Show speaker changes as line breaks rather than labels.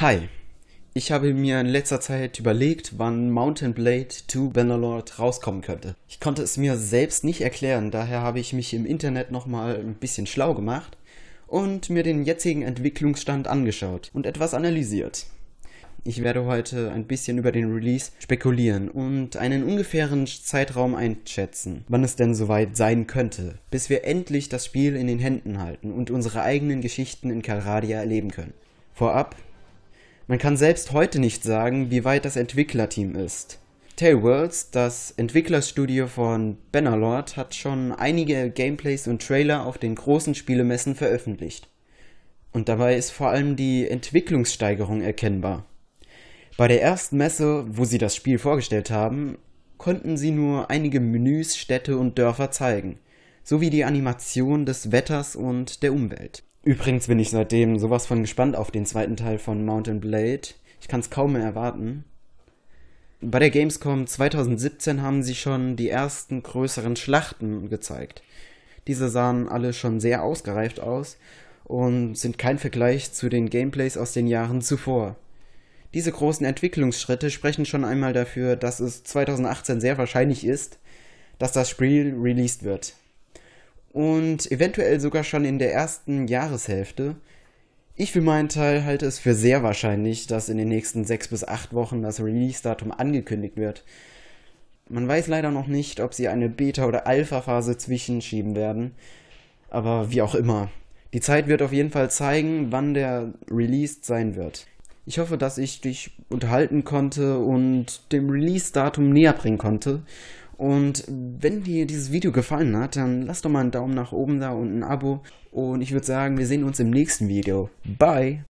Hi, ich habe mir in letzter Zeit überlegt, wann Mountain Blade 2 Bannerlord rauskommen könnte. Ich konnte es mir selbst nicht erklären, daher habe ich mich im Internet nochmal ein bisschen schlau gemacht und mir den jetzigen Entwicklungsstand angeschaut und etwas analysiert. Ich werde heute ein bisschen über den Release spekulieren und einen ungefähren Zeitraum einschätzen, wann es denn soweit sein könnte, bis wir endlich das Spiel in den Händen halten und unsere eigenen Geschichten in Calradia erleben können. Vorab man kann selbst heute nicht sagen, wie weit das Entwicklerteam ist. Tailworlds, das Entwicklerstudio von Bannerlord, hat schon einige Gameplays und Trailer auf den großen Spielemessen veröffentlicht. Und dabei ist vor allem die Entwicklungssteigerung erkennbar. Bei der ersten Messe, wo sie das Spiel vorgestellt haben, konnten sie nur einige Menüs, Städte und Dörfer zeigen, sowie die Animation des Wetters und der Umwelt. Übrigens bin ich seitdem sowas von gespannt auf den zweiten Teil von Mountain Blade. Ich kann es kaum mehr erwarten. Bei der Gamescom 2017 haben sie schon die ersten größeren Schlachten gezeigt. Diese sahen alle schon sehr ausgereift aus und sind kein Vergleich zu den Gameplays aus den Jahren zuvor. Diese großen Entwicklungsschritte sprechen schon einmal dafür, dass es 2018 sehr wahrscheinlich ist, dass das Spiel released wird und eventuell sogar schon in der ersten Jahreshälfte. Ich für meinen Teil halte es für sehr wahrscheinlich, dass in den nächsten sechs bis acht Wochen das Release-Datum angekündigt wird. Man weiß leider noch nicht, ob sie eine Beta- oder Alpha-Phase zwischenschieben werden. Aber wie auch immer. Die Zeit wird auf jeden Fall zeigen, wann der Release sein wird. Ich hoffe, dass ich dich unterhalten konnte und dem Release-Datum näher bringen konnte und wenn dir dieses Video gefallen hat, dann lass doch mal einen Daumen nach oben da und ein Abo. Und ich würde sagen, wir sehen uns im nächsten Video. Bye!